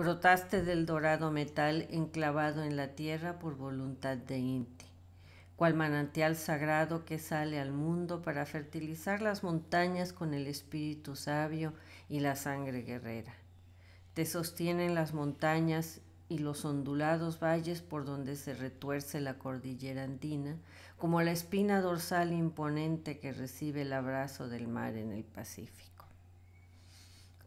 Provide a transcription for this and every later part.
brotaste del dorado metal enclavado en la tierra por voluntad de Inti, cual manantial sagrado que sale al mundo para fertilizar las montañas con el espíritu sabio y la sangre guerrera. Te sostienen las montañas y los ondulados valles por donde se retuerce la cordillera andina, como la espina dorsal imponente que recibe el abrazo del mar en el Pacífico.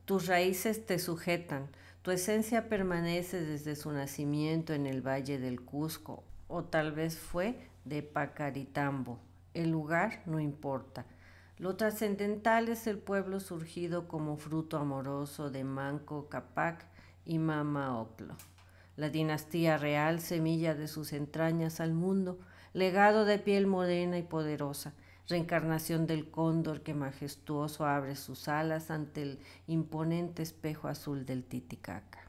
Tus raíces te sujetan. Tu esencia permanece desde su nacimiento en el Valle del Cusco, o tal vez fue de Pacaritambo. El lugar no importa. Lo trascendental es el pueblo surgido como fruto amoroso de Manco Capac y Mama Oclo. La dinastía real, semilla de sus entrañas al mundo, legado de piel morena y poderosa, reencarnación del cóndor que majestuoso abre sus alas ante el imponente espejo azul del Titicaca.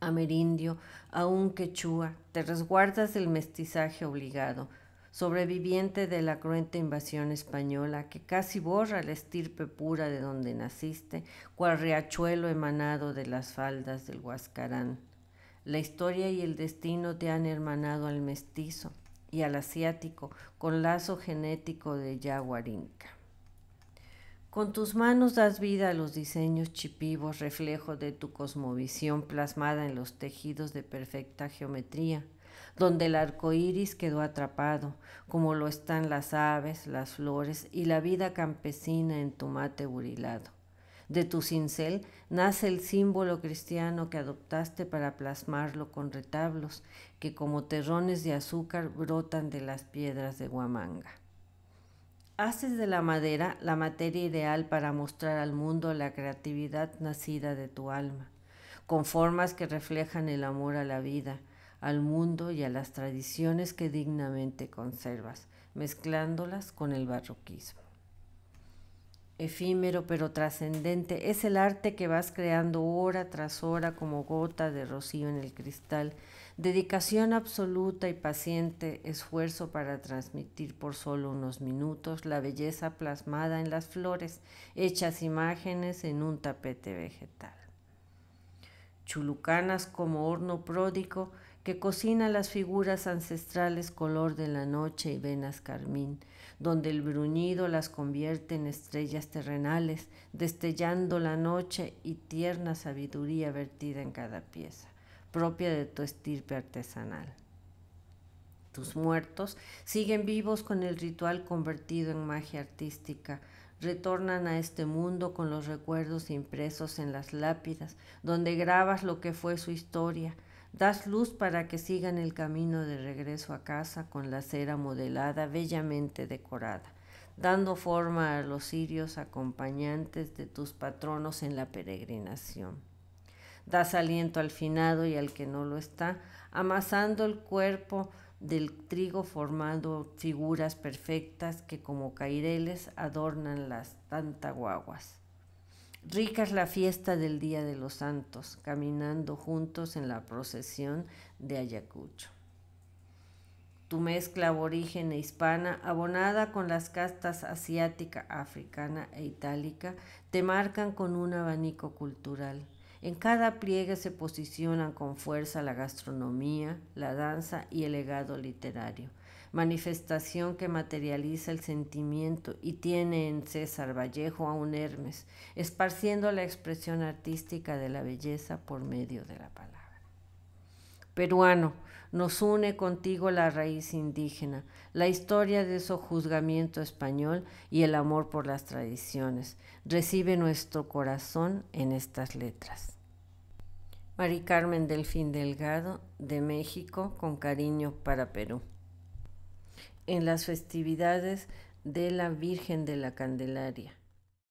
Amerindio, aún quechua, te resguardas del mestizaje obligado, sobreviviente de la cruenta invasión española que casi borra la estirpe pura de donde naciste, cual riachuelo emanado de las faldas del Huascarán. La historia y el destino te han hermanado al mestizo, y al asiático con lazo genético de yaguarinca. Con tus manos das vida a los diseños chipivos, reflejo de tu cosmovisión plasmada en los tejidos de perfecta geometría, donde el arco iris quedó atrapado, como lo están las aves, las flores y la vida campesina en tu mate burilado de tu cincel nace el símbolo cristiano que adoptaste para plasmarlo con retablos que como terrones de azúcar brotan de las piedras de Guamanga. Haces de la madera la materia ideal para mostrar al mundo la creatividad nacida de tu alma, con formas que reflejan el amor a la vida, al mundo y a las tradiciones que dignamente conservas, mezclándolas con el barroquismo efímero pero trascendente, es el arte que vas creando hora tras hora como gota de rocío en el cristal, dedicación absoluta y paciente esfuerzo para transmitir por solo unos minutos la belleza plasmada en las flores, hechas imágenes en un tapete vegetal. Chulucanas como horno pródigo, que cocina las figuras ancestrales color de la noche y venas carmín, donde el bruñido las convierte en estrellas terrenales, destellando la noche y tierna sabiduría vertida en cada pieza, propia de tu estirpe artesanal. Tus muertos siguen vivos con el ritual convertido en magia artística, retornan a este mundo con los recuerdos impresos en las lápidas, donde grabas lo que fue su historia, Das luz para que sigan el camino de regreso a casa con la cera modelada bellamente decorada, dando forma a los sirios acompañantes de tus patronos en la peregrinación. Das aliento al finado y al que no lo está, amasando el cuerpo del trigo formando figuras perfectas que como caireles adornan las tantaguaguas. Rica es la fiesta del Día de los Santos, caminando juntos en la procesión de Ayacucho. Tu mezcla aborigen e hispana, abonada con las castas asiática, africana e itálica, te marcan con un abanico cultural. En cada pliegue se posicionan con fuerza la gastronomía, la danza y el legado literario manifestación que materializa el sentimiento y tiene en César Vallejo a un Hermes, esparciendo la expresión artística de la belleza por medio de la palabra. Peruano, nos une contigo la raíz indígena, la historia de juzgamiento español y el amor por las tradiciones. Recibe nuestro corazón en estas letras. Mari Carmen Delfín Delgado, de México, con cariño para Perú en las festividades de la Virgen de la Candelaria.